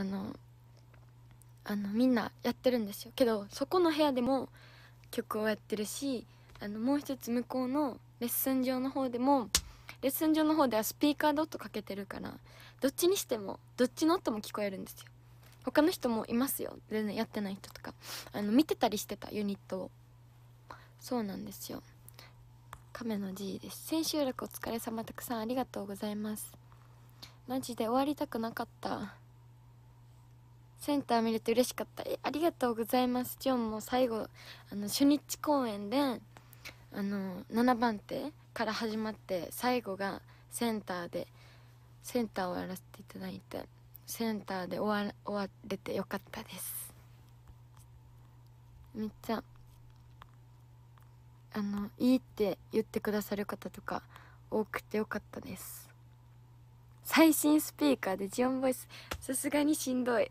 あのあのみんなやってるんですよけどそこの部屋でも曲をやってるしあのもう一つ向こうのレッスン場の方でもレッスン上の方ではスピーカーで音かけてるからどっちにしてもどっちの音も聞こえるんですよ他の人もいますよ全然、やってない人とかあの見てたりしてたユニットをそうなんですよ亀の G です千秋楽お疲れ様たくさんありがとうございますマジで終わりたくなかったセンター見れて嬉しかったえありがとうございますジョンも最後あの初日公演であの7番手から始まって最後がセンターでセンターをやらせていただいてセンターで終わ終われてよかったですめっちゃあのいいって言ってくださる方とか多くてよかったです最新スピーカーでジオンボイスさすがにしんどい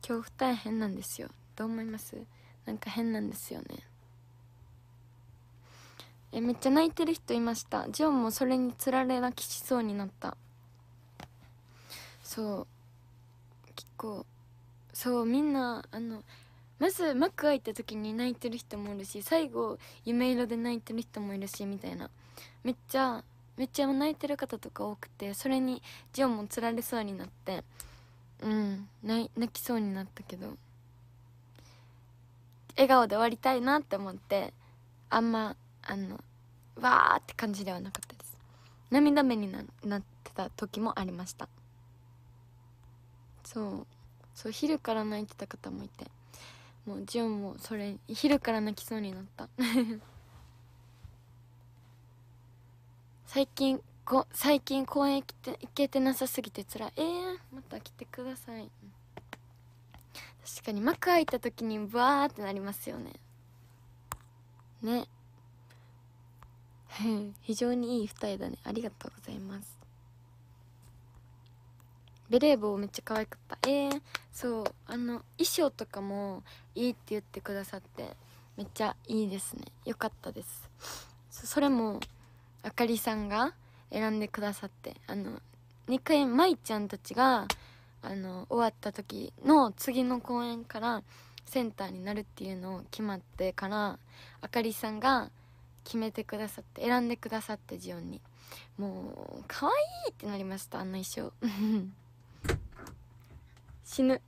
恐怖体変なんですよどう思いますなんか変なんですよねえめっちゃ泣いてる人いましたジオンもそれにつられ泣きしそうになったそう結構そうみんなあのまず幕開いた時に泣いてる人もいるし最後夢色で泣いてる人もいるしみたいなめっちゃめっちゃ泣いてる方とか多くてそれにジオンもつられそうになってうん泣きそうになったけど笑顔で終わりたいなって思ってあんまあのわーって感じではなかったです涙目にななってた時もありましたそうそう昼から泣いてた方もいてもうジオンもそれ昼から泣きそうになった 最近こ最近公園行けて行けてなさすぎてつらいえー、また来てください確かに幕開いた時にブワーってなりますよねね非常にいい二重だねありがとうございますベレー帽めっちゃ可愛かったえー、そうあの衣装とかもいいって言ってくださってめっちゃいいですねよかったですそれもあかりさんが選んでくださってあの2回舞ちゃんたちがあの終わった時の次の公演からセンターになるっていうのを決まってからあかりさんが決めてくださって選んでくださってジオンにもう可愛いってなりましたあんな衣装 死ぬ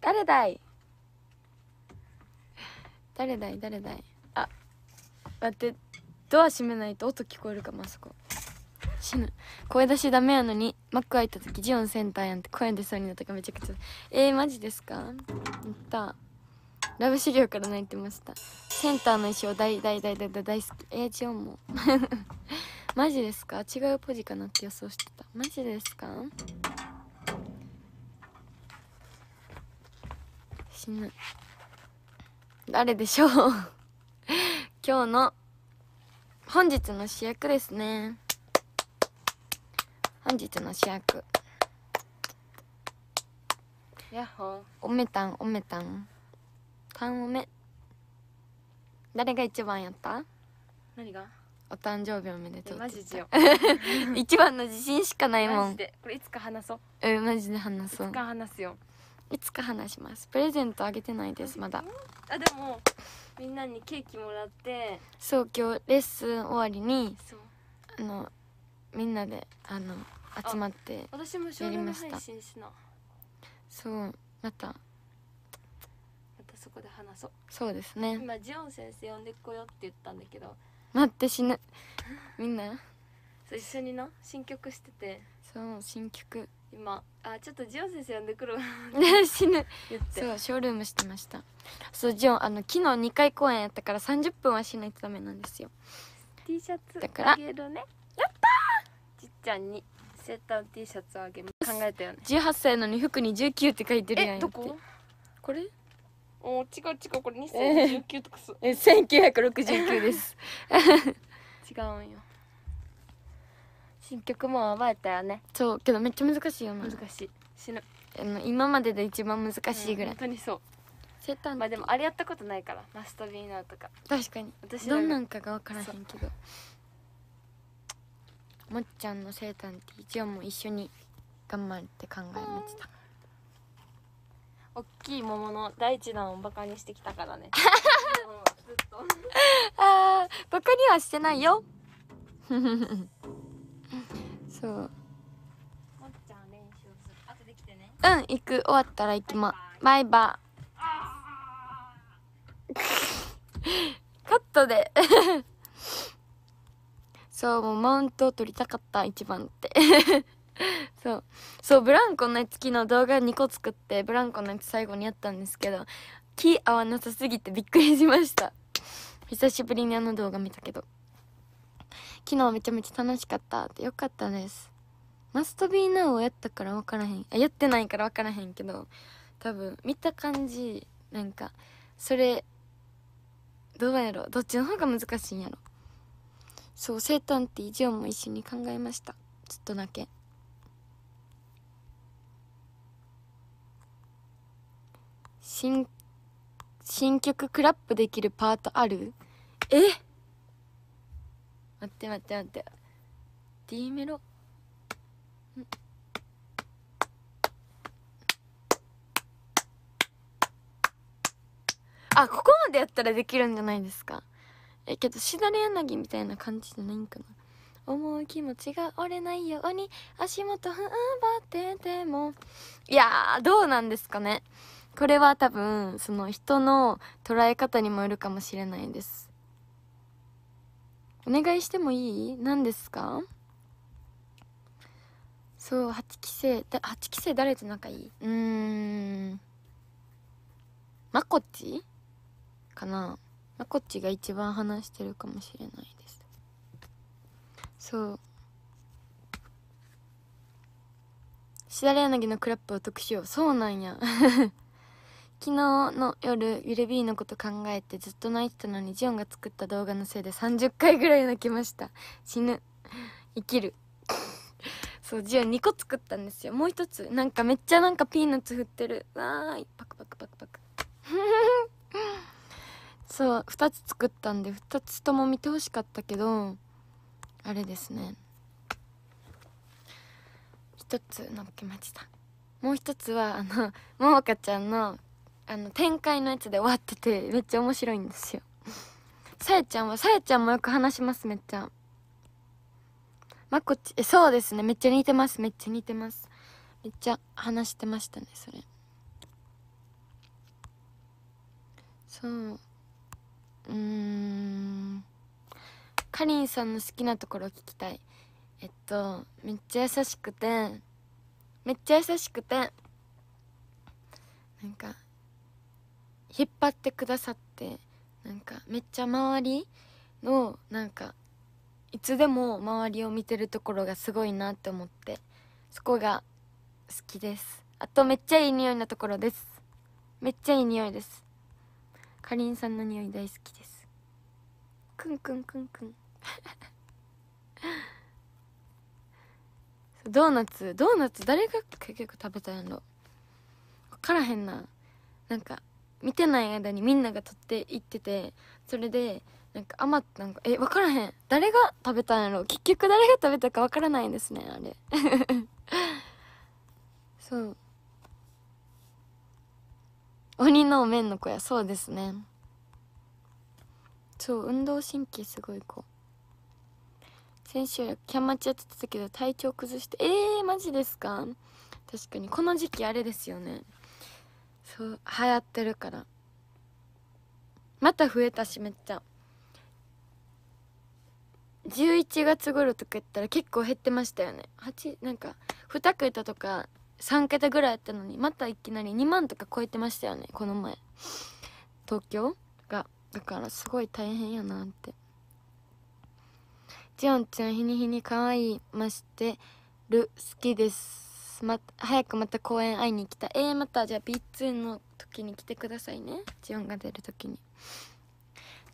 誰だい誰だい誰だいあ待ってドア閉めないと音聞こえるかもあそこ死ぬ声出しダメやのにマック開いた時ジオンセンターやんって声出そうになったかめちゃくちゃえー、マジですかやったラブ資料から泣いてましたセンターの衣装大大大大大大好きえー、ジオンも マジですか違うポジかなって予想してたマジですか死ぬ誰でしょう 今日の本日の主役ですね本日の主役やっほおめたんおめたんたんおめ誰が一番やった何がお誕生日おめでとうマジでよ 一番の自信しかないもんマジでこれいつか話そううマジで話そういつか話すよいつか話しますプレゼントあげてないですまだあでもみんなにケーキもらってそう今日レッスン終わりにあのみんなであの集まって私も少年配信しなそうまたまたそこで話そうそうですね今ジオン先生呼んでこよって言ったんだけど待って死ぬみんなそう一緒にな新曲しててそう新曲今あちょっとジオン先生呼んでくるわ 死ぬそうショールームしてましたそうジオンあの昨日2回公演やったから30分はしないとダメなんですよ T シャツだからあげるねやったじっちゃんにセッター T シャツあげます考えたよね18歳のに服に19って書いてるやんえどここれお違う違うこれ2019とかすえー、1969です 違うんよ新曲も覚えたよねそうけどめっちゃ難しいよな難しい死ぬあの今までで一番難しいぐらい、うん、本当にそう生誕まあでもあれやったことないからマストビーナーとか確かに私どんなんかが分からへんけどもっちゃんの生誕って一応もう一緒に頑張るって考えましたおっきい桃の第一弾をバカにしてきたからねずっとああバカにはしてないよ そうもっちゃん練習する後で来てねうん行く終わったら行きまバイバイ カットで そうもうマウントを取りたかった一番って そうそうブランコのやつ昨日動画2個作ってブランコのやつ最後にやったんですけど気合わなさすぎてびっくりしました久しぶりにあの動画見たけど昨日めちゃめちゃ楽しかったってよかったですマストビーナーをやったから分からへんあやってないから分からへんけど多分見た感じなんかそれどうやろどっちの方が難しいんやろそう生誕って以上も一緒に考えましたちょっとだけ新新曲クラップできるパートあるえっ待って待って待って D メロあここまでやったらできるんじゃないですかえけどしだれ柳みたいな感じじゃないんかな思う気持ちが折れないように足元踏ん張っててもいやどうなんですかねこれは多分その人の捉え方にもよるかもしれないですお願いしてもいい何ですかそう8期生だ8期生誰と仲いいうんまこっちかなまこっちが一番話してるかもしれないですそうしだれ柳のクラップを特集そうなんや昨日の夜ゆるビーのこと考えてずっと泣いてたのにジオンが作った動画のせいで30回ぐらい泣きました死ぬ生きる そうジオン2個作ったんですよもう一つなんかめっちゃなんかピーナッツ振ってるわーいパクパクパクパク そう2つ作ったんで2つとも見てほしかったけどあれですね1つのっけましたもう一つはあのももかちゃんのあの展開のやつで終わっててめっちゃ面白いんですよさやちゃんはさやちゃんもよく話しますめっちゃまこちそうですねめっちゃ似てますめっちゃ似てますめっちゃ話してましたねそれそううんかりんさんの好きなところ聞きたいえっとめっちゃ優しくてめっちゃ優しくてなんか引っ張ってくださってなんかめっちゃ周りのなんかいつでも周りを見てるところがすごいなって思ってそこが好きですあとめっちゃいい匂いのところですめっちゃいい匂いですかりんさんの匂い大好きですくんくんくんくん ドーナツドーナツ誰が結局食べたんやろ分からへんななんか見てない間にみんなが取っていっててそれでなんか余ったなんかえ分からへん誰が食べたんやろ結局誰が食べたか分からないんですねあれ そう鬼のお面の子やそうですねそう運動神経すごい子先週キャンマチやってたけど体調崩してえー、マジですか確かにこの時期あれですよねそう流行ってるからまた増えたしめっちゃ11月頃とか言ったら結構減ってましたよね8なんか2桁とか3桁ぐらいやったのにまたいきなり2万とか超えてましたよねこの前東京がだからすごい大変やなってジオンちゃん日に日に可愛いましてる好きです。ま、早くまた公演会いに行きたい。えー、また、じゃあ B2 の時に来てくださいね。ジオンが出る時に。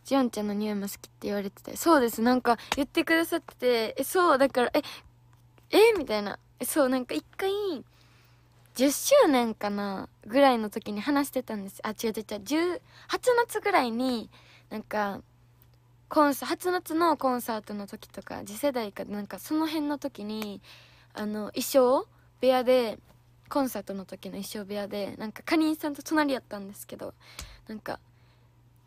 ジオンちゃんの匂いも好きって言われてて。そうです。なんか言ってくださってて、え、そう、だから、え、えー、みたいな。え、そう、なんか一回、10周年かなぐらいの時に話してたんですあ違う違う違う10ぐらいになんかコンサ初夏のコンサートの時とか次世代かなんかその辺の時にあの衣装部屋でコンサートの時の衣装部屋でなんかかりんさんと隣やったんですけどなんか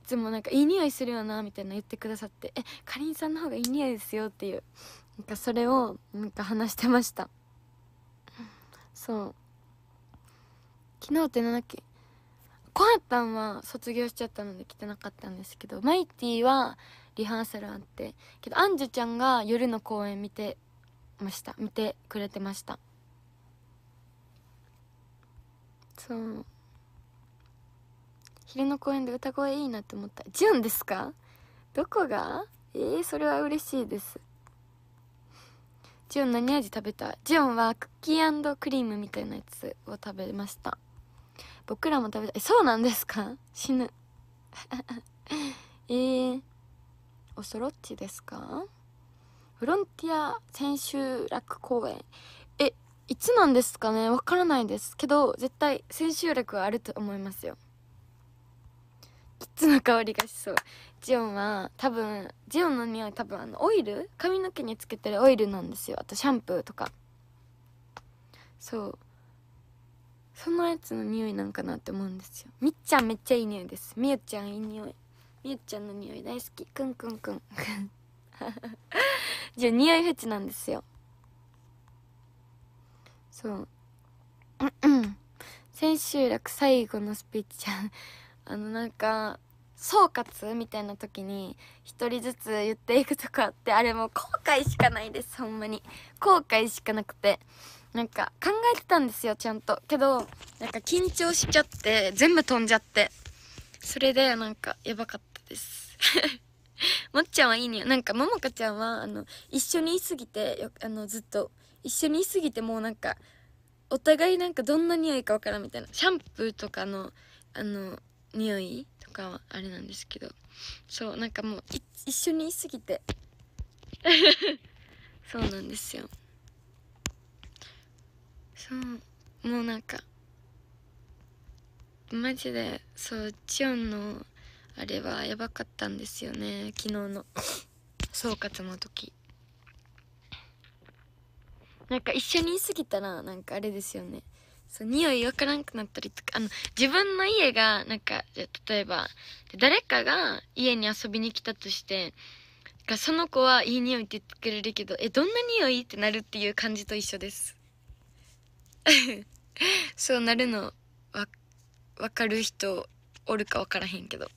いつもなんかいい匂いするよなみたいな言ってくださって「えかりんさんの方がいい匂いですよ」っていうなんかそれをなんか話してましたそう昨日ってなんだっけコアタンは卒業しちゃったので来てなかったんですけどマイティはリハーサルあってけどアンジュちゃんが夜の公演見てました見てくれてましたそう昼の公園で歌声いいなって思ったジュンですかどこがえー、それは嬉しいですジュン何味食べたジュンはクッキークリームみたいなやつを食べました僕らも食べたえそうなんですか死ぬ えー、おそろっちですかフロンティア千秋楽公園いつなんですかねわからないですけど絶対千秋楽はあると思いますよキッズの香りがしそうジオンは多分ジオンの匂い多分あのオイル髪の毛につけてるオイルなんですよあとシャンプーとかそうそのやつの匂いなんかなって思うんですよみっちゃんめっちゃいい匂いですみゆちゃんいい匂いみゆちゃんの匂い大好きくんくんくん じゃあ匂いフェチなんですよそう千秋楽最後のスピーチじゃんあのなんか総括みたいな時に一人ずつ言っていくとかってあれもう後悔しかないですほんまに後悔しかなくてなんか考えてたんですよちゃんとけどなんか緊張しちゃって全部飛んじゃってそれでなんかやばかったです もっちゃんはいいねなんかももかちゃんはあの一緒にいすぎてよあのずっと一緒にいすぎてもうなんかお互いなんかどんな匂いかわからんみたいなシャンプーとかのあの匂いとかはあれなんですけどそうなんかもう一緒にいすぎて そうなんですよそうもうなんかマジでそうチオンのあれはやばかったんですよね昨日の 総括の時。なんか一緒にいすぎたらなんかあれですよねそう匂いわからんくなったりとかあの自分の家がなんか例えば誰かが家に遊びに来たとしてその子はいい匂いって言ってくれるけどえどんな匂いってなるっていう感じと一緒です そうなるのわ分かる人おるか分からへんけど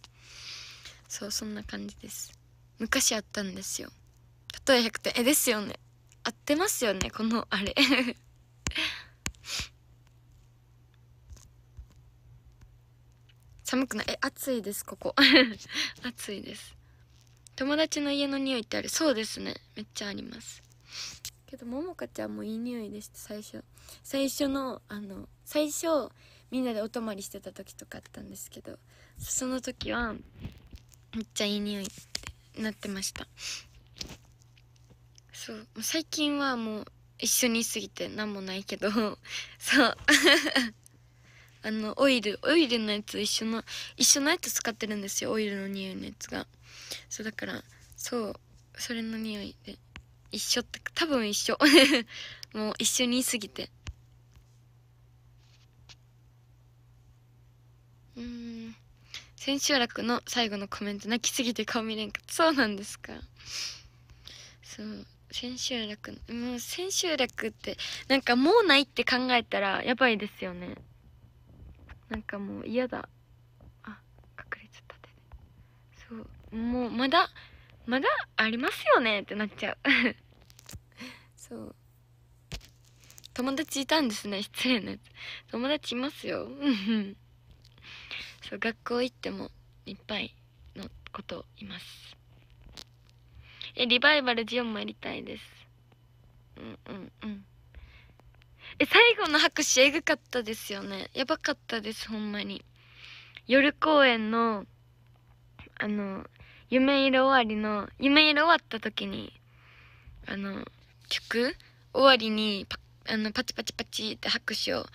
そうそんな感じです昔あったんですよ例え100点えですよね合ってますよねこのあれ寒くないえ暑いですここ暑いです友達の家の匂いってあるそうですねめっちゃありますけどももかちゃんもいい匂いでした最初最初のあの最初みんなでお泊りしてた時とかあったんですけどその時はめっちゃいい匂いってなってましたそう最近はもう一緒にいすぎて何もないけど そう あのオイルオイルのやつ一緒の一緒のやつ使ってるんですよオイルの匂いのやつがそうだからそうそれの匂いで一緒って多分一緒 もう一緒にいすぎてうん千秋楽の最後のコメント泣きすぎて顔見れんかそうなんですかそう千秋楽もう千秋楽ってなんかもうないって考えたらやばいですよねなんかもう嫌だあ隠れちゃった手でそうもうまだまだありますよねってなっちゃう そう友達いたんですね失礼なやつ友達いますよ そう学校行ってもいっぱいのこといますえ、リバイバルジオンもやりたいです。うんうんうん。え、最後の拍手えぐかったですよね。やばかったです、ほんまに。夜公演の、あの、夢色終わりの、夢色終わった時に、あの、曲終わりにパ、あの、パチパチパチって拍手を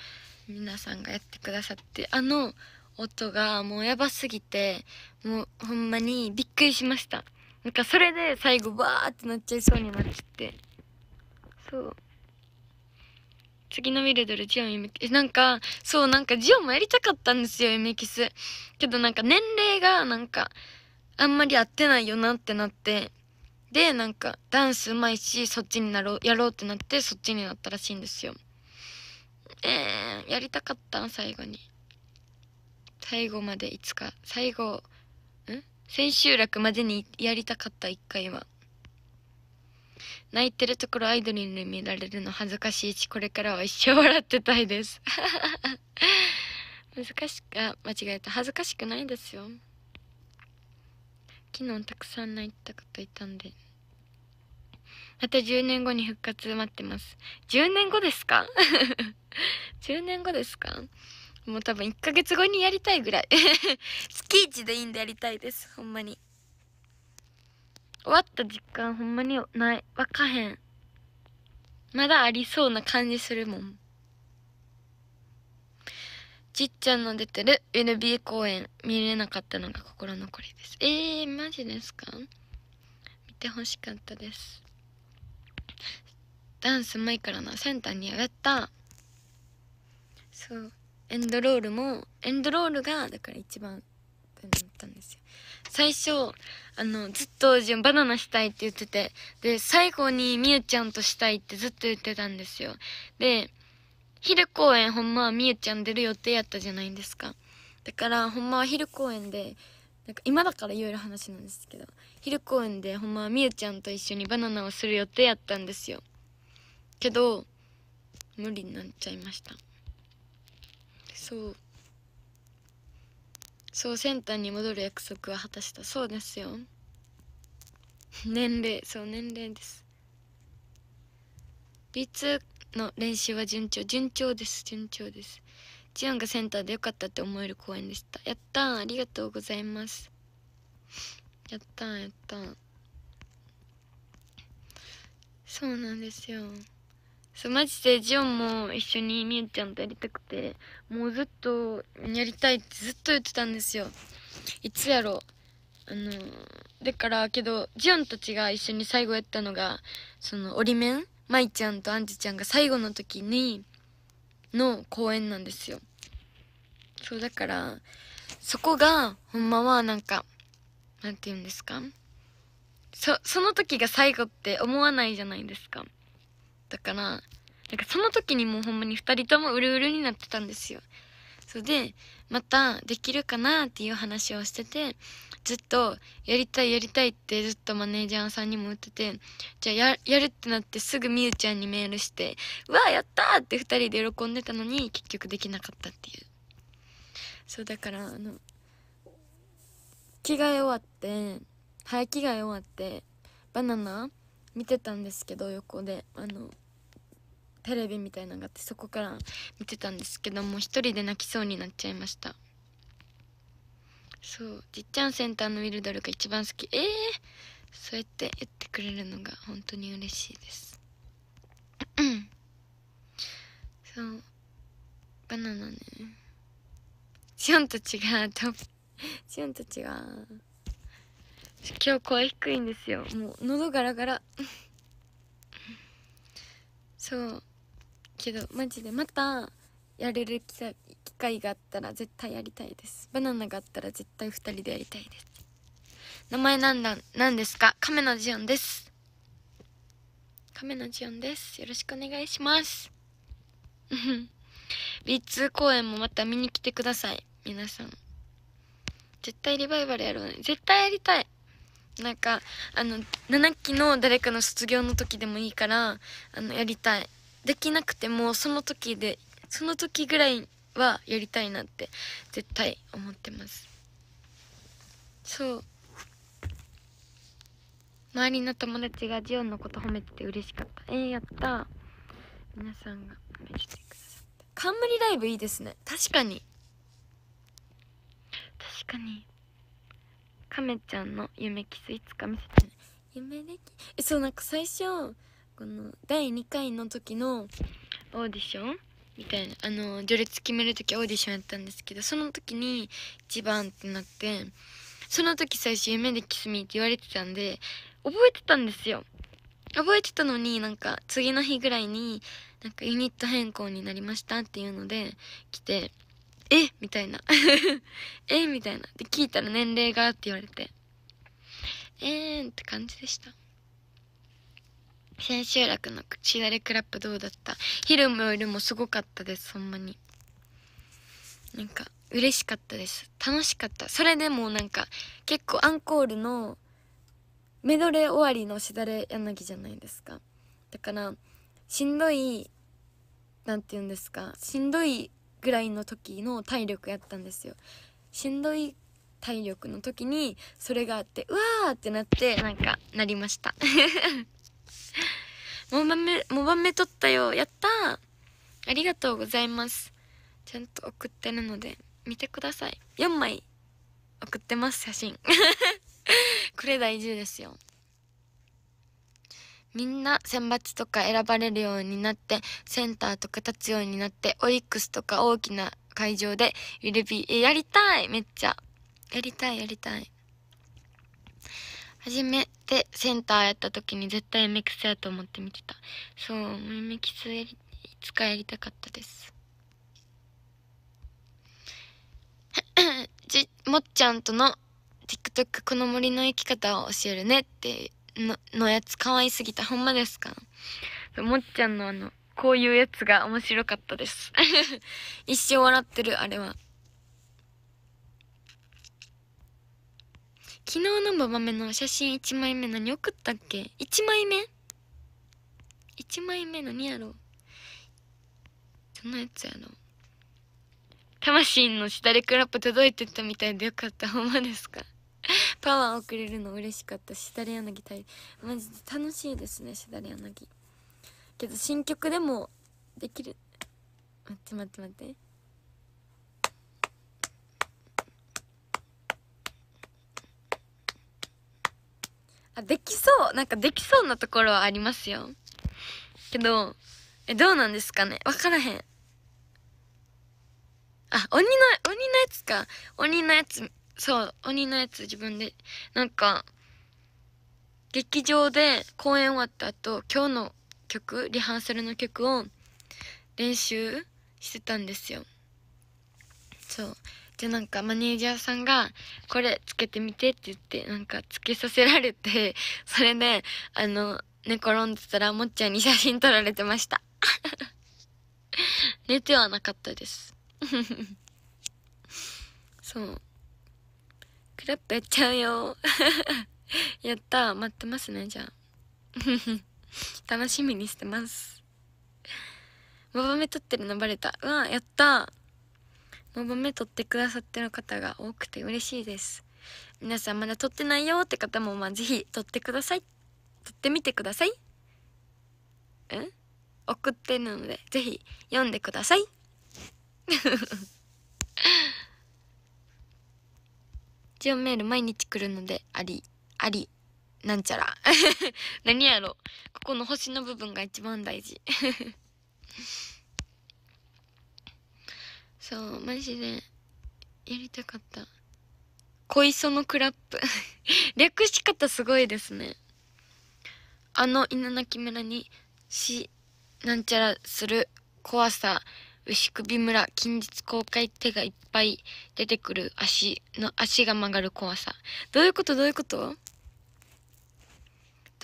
皆さんがやってくださって、あの音がもうやばすぎて、もうほんまにびっくりしました。なんかそれで最後バーってなっちゃいそうになっちゃってそう次のミルドルジオン夢キスなんかそうなんかジオンもやりたかったんですよメキスけどなんか年齢がなんかあんまり合ってないよなってなってでなんかダンスうまいしそっちになろうやろうってなってそっちになったらしいんですよえー、やりたかった最後に最後までいつか最後千秋楽までにやりたかった一回は。泣いてるところアイドルに見られるの恥ずかしいし、これからは一生笑ってたいです。難しく、あ、間違えた。恥ずかしくないですよ。昨日たくさん泣いたこといたんで。また10年後に復活待ってます。10年後ですか ?10 年後ですかもう多分1ヶ月後にやりたいぐらい 月1でいいんでやりたいですほんまに終わった実感ほんまにないわかへんまだありそうな感じするもんじっちゃんの出てる NBA 公演見れなかったのが心残りですえー、マジですか見てほしかったですダンスうまいからなセンターにやったそうエンドロールもエンドロールがだから一番っったんですよ最初あのずっと自分バナナしたいって言っててで最後にみゆちゃんとしたいってずっと言ってたんですよで昼公演ほんまはみゆちゃん出る予定やったじゃないですかだからほんまは昼公演でなんか今だから言える話なんですけど昼公演でほんまはみゆちゃんと一緒にバナナをする予定やったんですよけど無理になっちゃいましたそうそうセンターに戻る約束は果たしたそうですよ年齢そう年齢です B2 の練習は順調順調です順調ですジオンがセンターでよかったって思える公演でしたやったありがとうございますやったやったそうなんですよそうマジでジオンも一緒にみゆちゃんとやりたくてもうずっとやりたいってずっと言ってたんですよいつやろあのだからけどジオンたちが一緒に最後やったのがその折り面舞ちゃんとアンジちゃんが最後の時にの公演なんですよそうだからそこがほんまはなんかなんて言うんですかそその時が最後って思わないじゃないですかったから、なんかその時にもうほんまに2人ともうるうるになってたんですよ。それで、またできるかなっていう話をしてて、ずっとやりたいやりたいってずっとマネージャーさんにも言ってて、じゃあやるってなってすぐみゆちゃんにメールして、うわ、やったって2人で喜んでたのに結局できなかったっていう。そうだから、あの、着替え終わって、早着替え終わって、バナナ見てたんですけど横で、あの、テレビみたいなのがあってそこから見てたんですけども一人で泣きそうになっちゃいましたそうじっちゃんセンターのウィルドルが一番好きええー、そうやって言ってくれるのが本当に嬉しいですそうバナナねシオンと違うとシオンと違う今日声低いんですよもう喉ガラガラそうけどマジでまたやれる機会があったら絶対やりたいですバナナがあったら絶対2人でやりたいです名前なんだ何ですか亀のジオンです亀のジオンですよろしくお願いします B2 公演もまた見に来てください皆さん絶対リバイバルやろうね絶対やりたいなんかあの7期の誰かの卒業の時でもいいからあのやりたいできなくてもその時でその時ぐらいはやりたいなって絶対思ってますそう周りの友達がジオンのこと褒めてて嬉しかったえー、やった皆さんが褒めてくださった冠ライブいいですね確かに確かに亀ちゃんの夢キスいつか見せてね夢できえそうなんか最初この第2回の時のオーディションみたいなあの序列決める時オーディションやったんですけどその時に1番ってなってその時最初「夢でキスミー」って言われてたんで覚えてたんですよ覚えてたのになんか次の日ぐらいになんかユニット変更になりましたっていうので来て「えみたいな「えみたいなで聞いたら年齢がって言われて「えー」って感じでした千秋楽の口だれクラップどうだった昼も夜もすごかったですほんまになんか嬉しかったです楽しかったそれでもなんか結構アンコールのメドレー終わりのしだれ柳じゃないですかだからしんどい何て言うんですかしんどいぐらいの時の体力やったんですよしんどい体力の時にそれがあってうわーってなってなんかなりました もまめ、もばめとったよ。やったありがとうございます。ちゃんと送ってるので、見てください。4枚送ってます、写真。これ大事ですよ。みんな選抜とか選ばれるようになって、センターとか立つようになって、オリックスとか大きな会場でウビー、え、やりたいめっちゃ。やりたい、やりたい。初めてセンターやった時に絶対 MX やと思って見てたそう MX やいつかやりたかったです じもっちゃんとの TikTok この森の生き方を教えるねってののやつ可愛すぎたほんまですかもっちゃんのあのこういうやつが面白かったです 一生笑ってるあれは昨日のババメの写真1枚目何送ったっけ ?1 枚目 ?1 枚目何やろうそんなやつやろ魂のしだれクラップ届いてたみたいでよかったほんまですか パワーをくれるの嬉しかったしだれ柳いマジで楽しいですねしだれ柳けど新曲でもできる待って待って待ってあ、できそう。なんかできそうなところはありますよ。けど、え、どうなんですかねわからへん。あ、鬼の、鬼のやつか。鬼のやつ、そう、鬼のやつ自分で。なんか、劇場で公演終わった後、今日の曲、リハーサルの曲を練習してたんですよ。そう。でなんかマネージャーさんが「これつけてみて」って言ってなんかつけさせられて それであの寝転んでたらもっちゃんに写真撮られてました 寝てはなかったです そうクラップやっちゃうよやった待ってますねじゃあ楽しみにしてますマバメ撮ってるのバレたうわやったのばめ撮ってくださってる方が多くて嬉しいです皆さんまだ撮ってないよって方もまあぜひ撮ってください撮ってみてくださいうん送ってるのでぜひ読んでください 一応メール毎日来るのでありありなんちゃら 何やろここの星の部分が一番大事 そうマジでやりたかった小磯のクラップ 略し方すごいですねあの稲垣村にしなんちゃらする怖さ牛首村近日公開手がいっぱい出てくる足の足が曲がる怖さどういうことどういうことど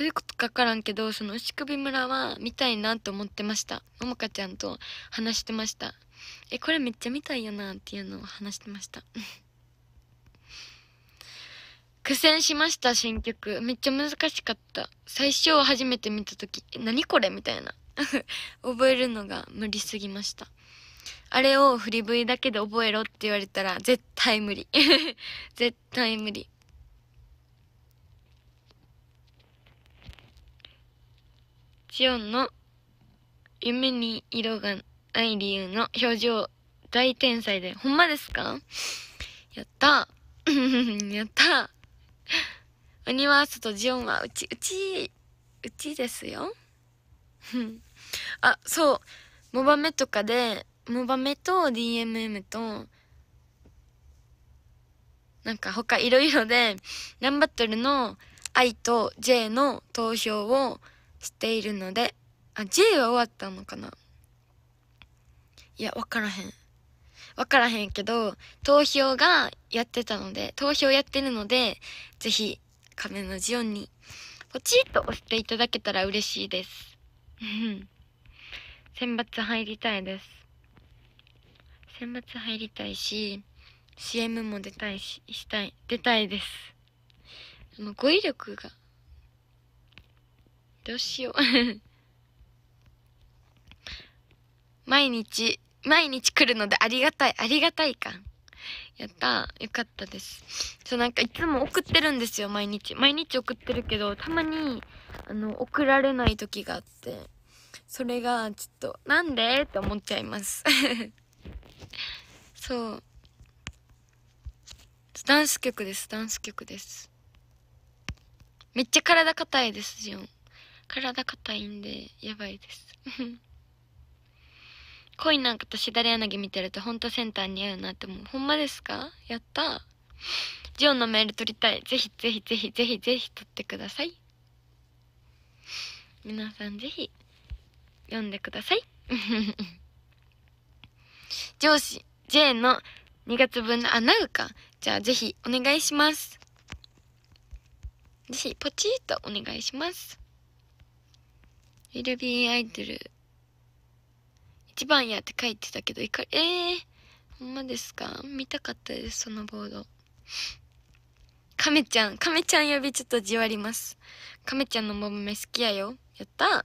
ういうことか分からんけどその牛首村は見たいなと思ってましたももかちゃんと話してましたえこれめっちゃ見たいよなっていうのを話してました 苦戦しました新曲めっちゃ難しかった最初初めて見た時「何これ?」みたいな 覚えるのが無理すぎましたあれを振りりだけで覚えろって言われたら絶対無理 絶対無理ジオンの夢に色がアイリユの表情大天才で、ほんまですかやった やった鬼は外、ジオンはうち、うち、うちですよ。あ、そう。モバメとかで、モバメと DMM と、なんか他いろいろで、ランバトルの愛と J の投票をしているので、あ、J は終わったのかないや、わからへん。わからへんけど、投票がやってたので、投票やってるので、ぜひ、面のジオンに、ポチッと押していただけたら嬉しいです。うん。選抜入りたいです。選抜入りたいし、CM も出たいし、したい、出たいです。あの、語彙力が、どうしよう 毎日毎日来るのでありがたい、ありがたい感。やったよかったです。そう、なんかいつも送ってるんですよ、毎日。毎日送ってるけど、たまに、あの、送られない時があって、それが、ちょっと、なんでって思っちゃいます。そう。ダンス曲です、ダンス曲です。めっちゃ体硬いですよ。体硬いんで、やばいです。恋なんかとしだれ柳見てるとほんとセンターに合うなって思う。ほんまですかやったジオンのメール取りたい。ぜひぜひぜひぜひぜひ取ってください。皆さんぜひ読んでください。上司 J の2月分の穴うか。じゃあぜひお願いします。ぜひポチッとお願いします。ウィルビーアイドル一番やって書いてたけど、いかええー、ほんまですか見たかったです、そのボード。亀ちゃん、亀ちゃん呼びちょっとじわります。亀ちゃんのモバメ好きやよ。やった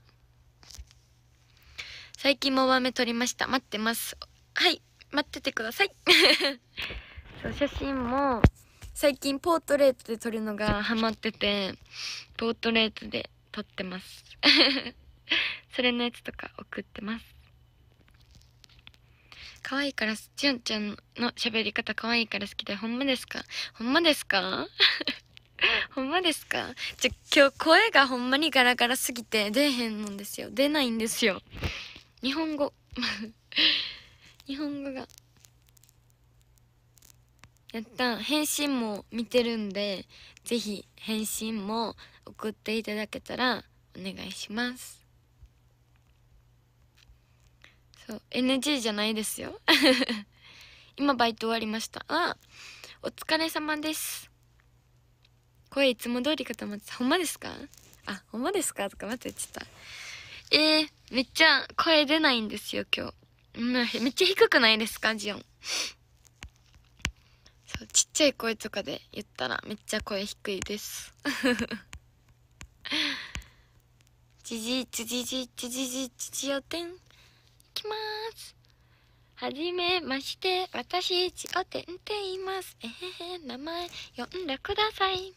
最近モバメ撮りました。待ってます。はい、待っててください。そう、写真も、最近ポートレートで撮るのがハマってて、ポートレートで撮ってます。それのやつとか送ってます。可愛いから、ちゅんちゃんの喋り方可愛いから好きで、ほんまですかほんまですか ほんまですかじゃ、今日声がほんまにガラガラすぎて出へんのんですよ。出ないんですよ。日本語。日本語が。やった。返信も見てるんで、ぜひ返信も送っていただけたらお願いします。そう NG じゃないですよ 今バイト終わりましたあお疲れ様です声いつも通りかと思ってたほんまですかあほんまですかとか待ってちょっとえー、めっちゃ声出ないんですよ今日、うん、めっちゃ低くないですかジオンそうちっちゃい声とかで言ったらめっちゃ声低いです じじじじじじじじおてんきます。はじめまして、私、ちおてんて言います。えへへ、名前、呼んでください。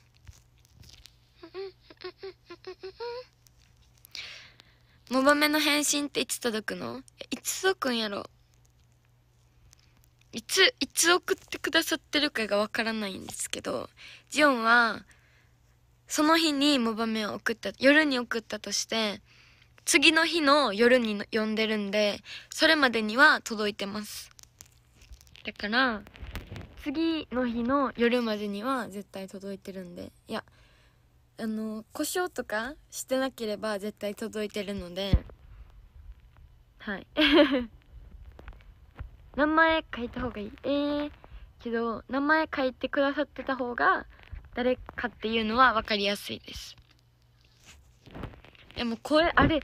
モバメの返信っていつ届くのいつ届くんやろいつ、いつ送ってくださってるかがわからないんですけど、ジオンは、その日にモバメを送った、夜に送ったとして、次の日の夜に読んでるんで、それまでには届いてます。だから、次の日の夜までには絶対届いてるんで、いや、あの、故障とかしてなければ絶対届いてるので、はい。名前書いた方がいい。えー、けど、名前書いてくださってた方が、誰かっていうのは分かりやすいです。え、もうこれ、あれ、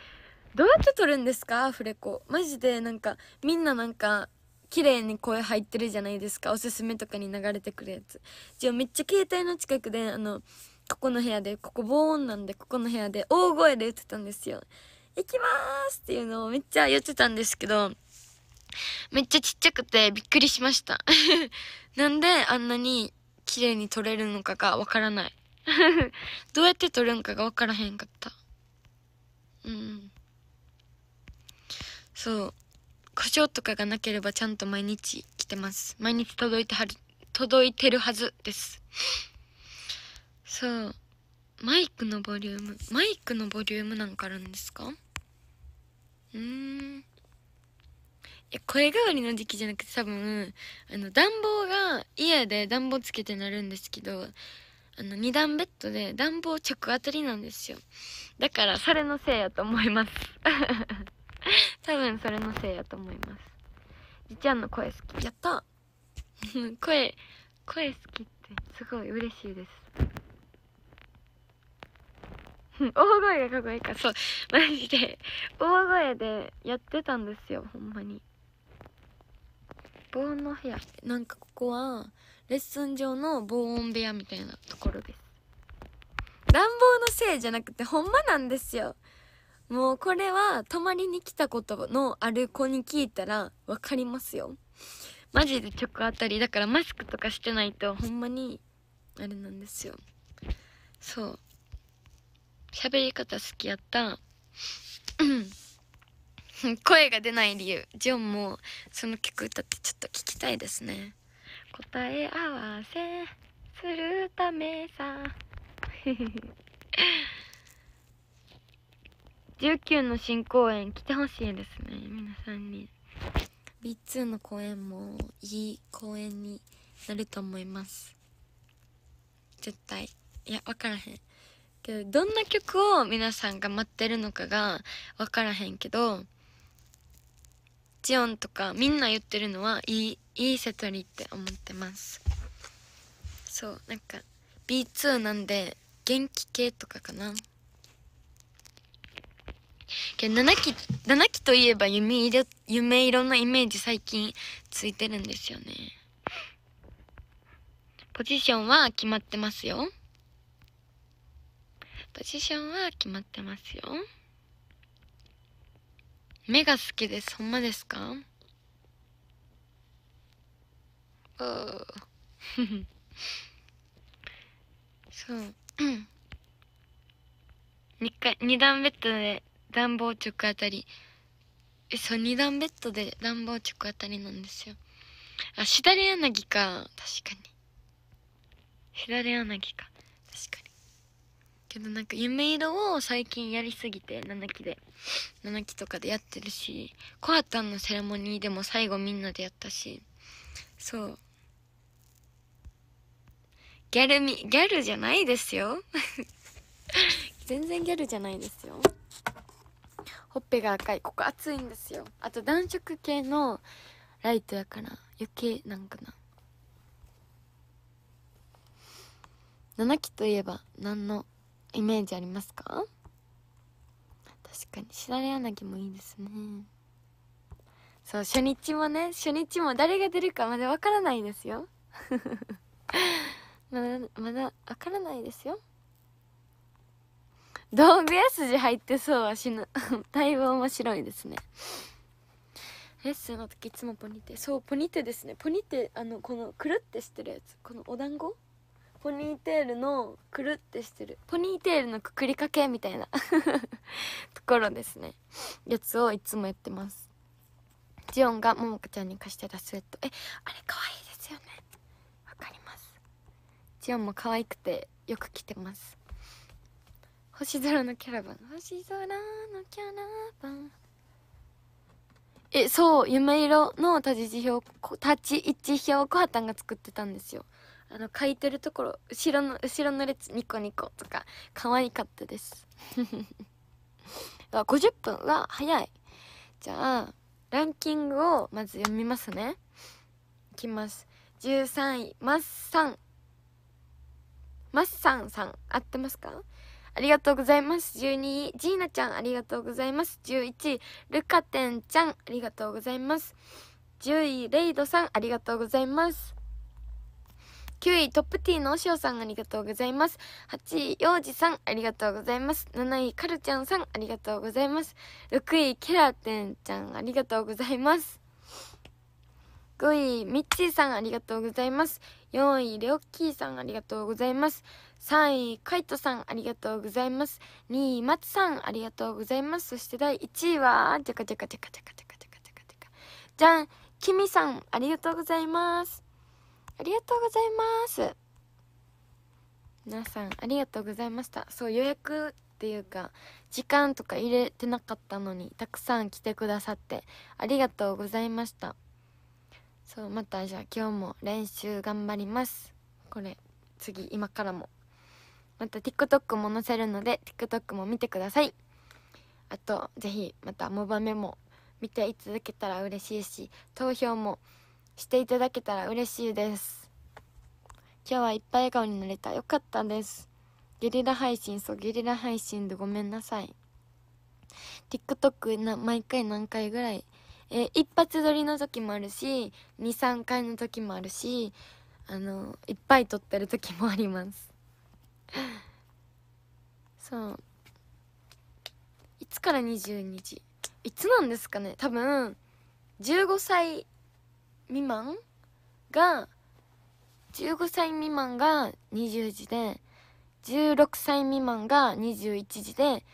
どうやって撮るんですかアフレコ。マジで、なんか、みんななんか、綺麗に声入ってるじゃないですか。おすすめとかに流れてくるやつ。じゃあめっちゃ携帯の近くで、あの、ここの部屋で、ここ防音なんで、ここの部屋で、大声で言ってたんですよ。行きまーすっていうのをめっちゃ言ってたんですけど、めっちゃちっちゃくてびっくりしました。なんであんなに綺麗に撮れるのかがわからない。どうやって撮るんかがわからへんかった。うんそう故障とかがなければちゃんと毎日来てます毎日届いてはる届いてるはずですそうマイクのボリュームマイクのボリュームなんかあるんですかうーんいや声変わりの時期じゃなくて多分あの暖房が家で暖房つけて鳴るんですけどあの、二段ベッドで暖房直当たりなんですよ。だから、それのせいやと思います。多分、それのせいやと思います。じちゃんの声好き。やった 声、声好きって、すごい嬉しいです。大声がかっこいいかそう。マジで、大声でやってたんですよ、ほんまに。棒の部屋。なんかここは、レッスン上の防音部屋みたいなところです暖房のせいじゃなくてほんまなんですよもうこれは泊まりに来たことのある子に聞いたら分かりますよマジで直当たりだからマスクとかしてないとほんまにあれなんですよそう喋り方好きやった声が出ない理由ジョンもその曲歌ってちょっと聞きたいですね答え合わせするためさ19 の新公演来てほしいですね皆さんに B2 の公演もいい公演になると思います絶対いや分からへんけどどんな曲を皆さんが待ってるのかが分からへんけどジオンとかみんな言ってるのはいいいいセトリって思ってますそうなんか B2 なんで元気系とかかなけど7期七期といえば夢色夢色のイメージ最近ついてるんですよねポジションは決まってますよポジションは決まってますよ目が好きですほんまですかうお そう 2, 階 二段ベッドで暖房直当たりえそう二段ベッドで暖房直当たりなんですよあ左柳か確かに左柳か確かにけどなんか夢色を最近やりすぎて7期で7期とかでやってるしコアタンのセレモニーでも最後みんなでやったしそうギャルみギャルじゃないですよ 全然ギャルじゃないですよほっぺが赤いここ熱いんですよあと暖色系のライトやから余計なんかな7期といえば何のイメージありますか確かに白ら柳もいいですねそう初日もね初日も誰が出るかまだわからないですよ まだまだわからないですよ道具屋筋入ってそうはしな だいぶ面白いですねレッスンの時いつもポニテそうポニテですねポニテあのこのくるってしてるやつこのお団子ポニーテールのくるってしてるポニーテールのくくりかけみたいな ところですねやつをいつもやってますジオンがももかちゃんに貸してたスウェットえあれ可愛いですよねわかりますジオンも可愛くてよく着てます星空のキャラバン星空のキャラバンえそう夢色の立ち立ち位置表コハタンが作ってたんですよあの書いてるところ後ろの後ろの列ニコニコとか可愛かったです50 分は早いじゃあランキングをまず読みますねいきます13位マッサンマッサンさん合ってますかありがとうございます。12位、ジーナちゃん、ありがとうございます。11位、ルカテンちゃん、ありがとうございます。10位、レイドさん、ありがとうございます。9位トップティーのおしおさんありがとうございます8位ようじさんありがとうございます7位かるちゃんさんありがとうございます6位ケラテンちゃんありがとうございます5位ミッチーさんありがとうございます4位レオッキーさんありがとうございます3位カイトさんありがとうございます2位松さんありがとうございますそして第1位はじゃかじゃかじゃかじゃかじゃかじゃかじゃかじゃんきみさんありがとうございますありがとうございます皆さんありがとうございましたそう予約っていうか時間とか入れてなかったのにたくさん来てくださってありがとうございましたそうまたじゃあ今日も練習頑張りますこれ次今からもまた TikTok も載せるので TikTok も見てくださいあとぜひまたモバメも見ていただけたら嬉しいし投票もしていただけたら嬉しいです今日はいっぱい笑顔になれたよかったですゲリラ配信そうゲリラ配信でごめんなさい TikTok な毎回何回ぐらいえー、一発撮りの時もあるし23回の時もあるしあのいっぱい撮ってる時もあります そういつから22時いつなんですかね多分15歳未満が15歳未満が20時で16歳未満が21時で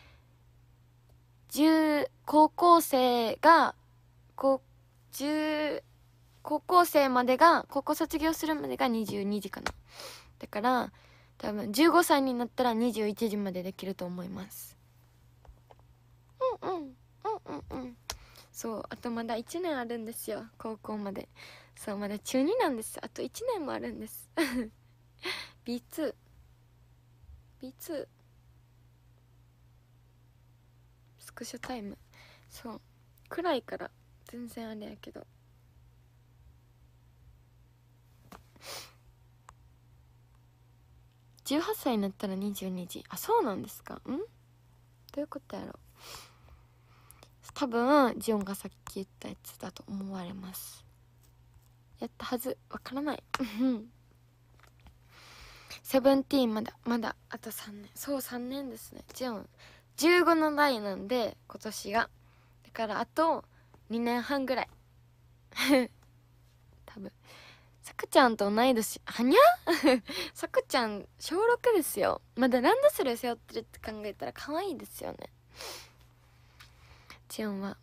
10高校生が高校生までが高校卒業するまでが22時かなだから多分15歳になったら21時までできると思いますうんうんうんうんうんそうあとまだ1年あるんですよ高校までそうまだ中2なんですあと1年もあるんです B2B2 B2 スクショタイムそう暗いから全然あれやけど18歳になったら22時あそうなんですかんどういうことやろう多分ジオンがさっき言ったやつだと思われますやったはずわからない セブンティーンまだまだあと3年そう3年ですねジオン15の代なんで今年がだからあと2年半ぐらい 多分さくちゃんと同い年はにゃ さくちゃん小6ですよまだランドセル背負ってるって考えたら可愛いですよねチおンは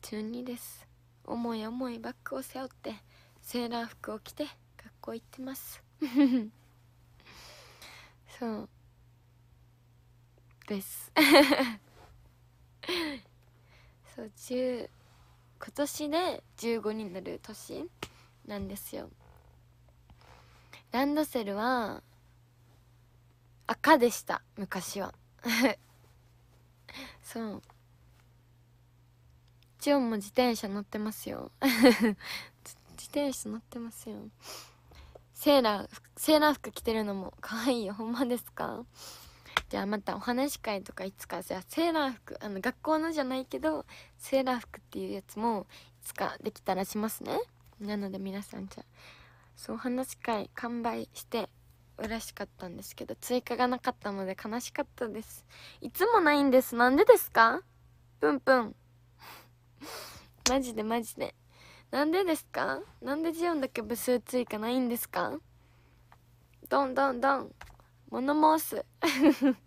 中二です重い重いバッグを背負ってセーラー服を着て学校行ってます そうです そう10今年で15になる年なんですよランドセルは赤でした昔は そうチオンも自転車乗ってますよ 自転車乗ってますよセーラーセーラー服着てるのも可愛いよほんまですかじゃあまたお話会とかいつかじゃあセーラー服あの学校のじゃないけどセーラー服っていうやつもいつかできたらしますねなので皆さんじゃあそうお話会完売して嬉しかったんですけど追加がなかったので悲しかったですいつもないんですなんでですかプンプン マジでマジでなんでですかなんでジオンだけ部数追加ないんですかどんどんどん物申す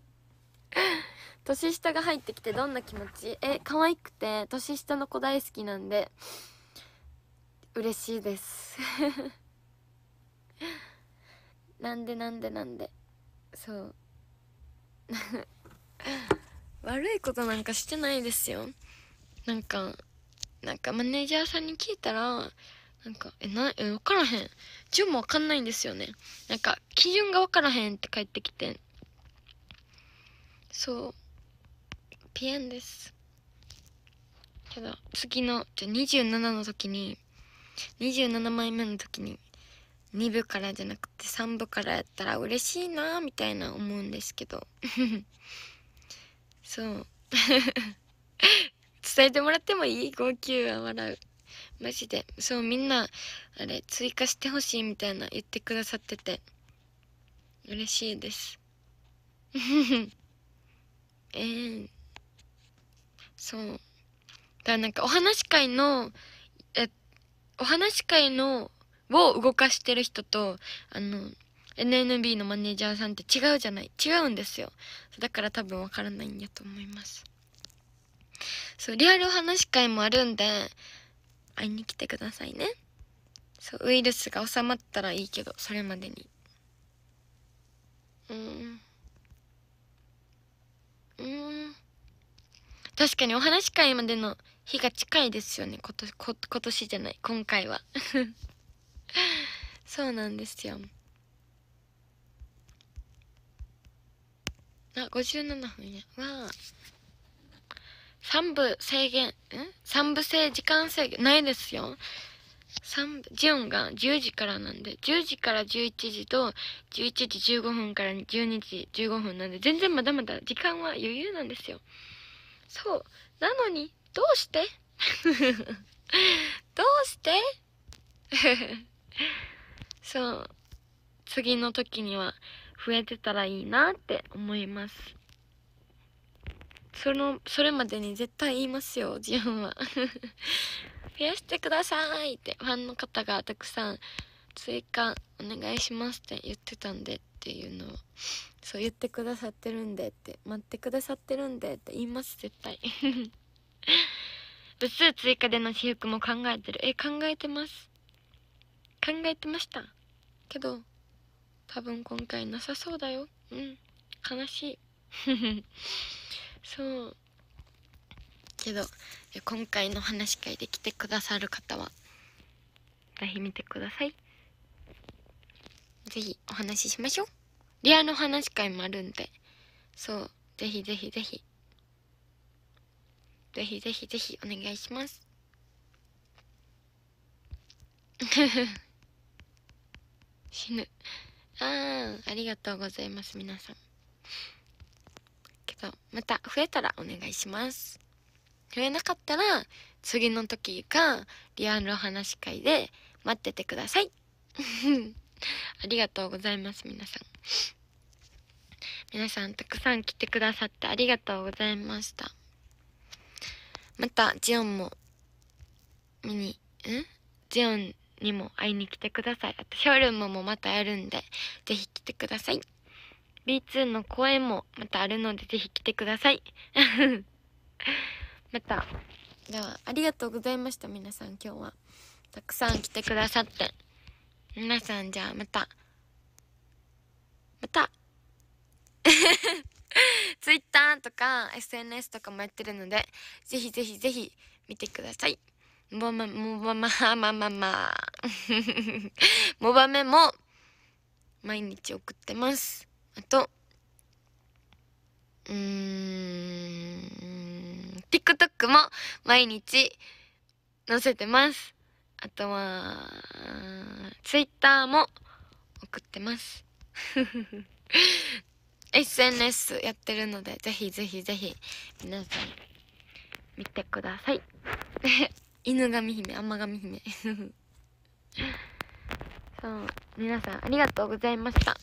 年下が入ってきてどんな気持ちえ可愛くて年下の子大好きなんで嬉しいです なんでなんでなんでそう悪いことなんかしてないですよなんかなんかマネージャーさんに聞いたらなんか、え、な、え、わからへん。順もわかんないんですよね。なんか、基準がわからへんって返ってきて。そう。ピエンです。ただ、次の、じゃ、27の時に、27枚目の時に、2部からじゃなくて3部からやったら嬉しいなみたいな思うんですけど。そう。伝えてもらってもいい号泣は笑う。マジで。そう、みんな、あれ、追加してほしいみたいな言ってくださってて、嬉しいです。えー、そう。だからなんか、お話会の、え、お話会の、を動かしてる人と、あの、NNB のマネージャーさんって違うじゃない違うんですよだから多分分からないんやと思いますそう、リアルお話会もあるんで、会いに来てくださいね。そう、ウイルスが収まったらいいけど、それまでに。うん。うん。確かにお話会までの日が近いですよね。今年、今年じゃない、今回は。そうなんですよ。あ、57分や。わあ。3部制限、ん ?3 部制時間制限、ないですよ。三部、ジオンが10時からなんで、10時から11時と、11時15分から12時15分なんで、全然まだまだ時間は余裕なんですよ。そう。なのに、どうして どうして そう。次の時には増えてたらいいなって思います。そのそれまでに絶対言いますよジオンは 増やしてくださいってファンの方がたくさん追加お願いしますって言ってたんでっていうのをそう言ってくださってるんでって待ってくださってるんでって言います絶対 部数追加での私服も考えてるえ考えてます考えてましたけど多分今回なさそうだようん悲しい そうけど今回の話し会で来てくださる方は是非見てください是非お話ししましょうリアル話し会もあるんでそう是非是非是非ぜひぜひぜひお願いします 死ぬああありがとうございます皆さんそうまた増えたらお願いします増えなかったら次の時がリアルお話会で待っててください ありがとうございます皆さん皆さんたくさん来てくださってありがとうございましたまたジオンも見にんジオンにも会いに来てくださいあとショールームもまたやるんで是非来てください B2 の公演もまたあるのでぜひ来てください またではありがとうございました皆さん今日はたくさん来てくださって皆さんじゃあまたまた Twitter とか SNS とかもやってるのでぜひぜひぜひ見てくださいモバメモバま、ままま。も も毎日送ってます。あと、うーん、TikTok も毎日載せてます。あとは、Twitter も送ってます。SNS やってるので、ぜひぜひぜひ、皆さん、見てください。犬神姫、甘神姫。そう、皆さんありがとうございました。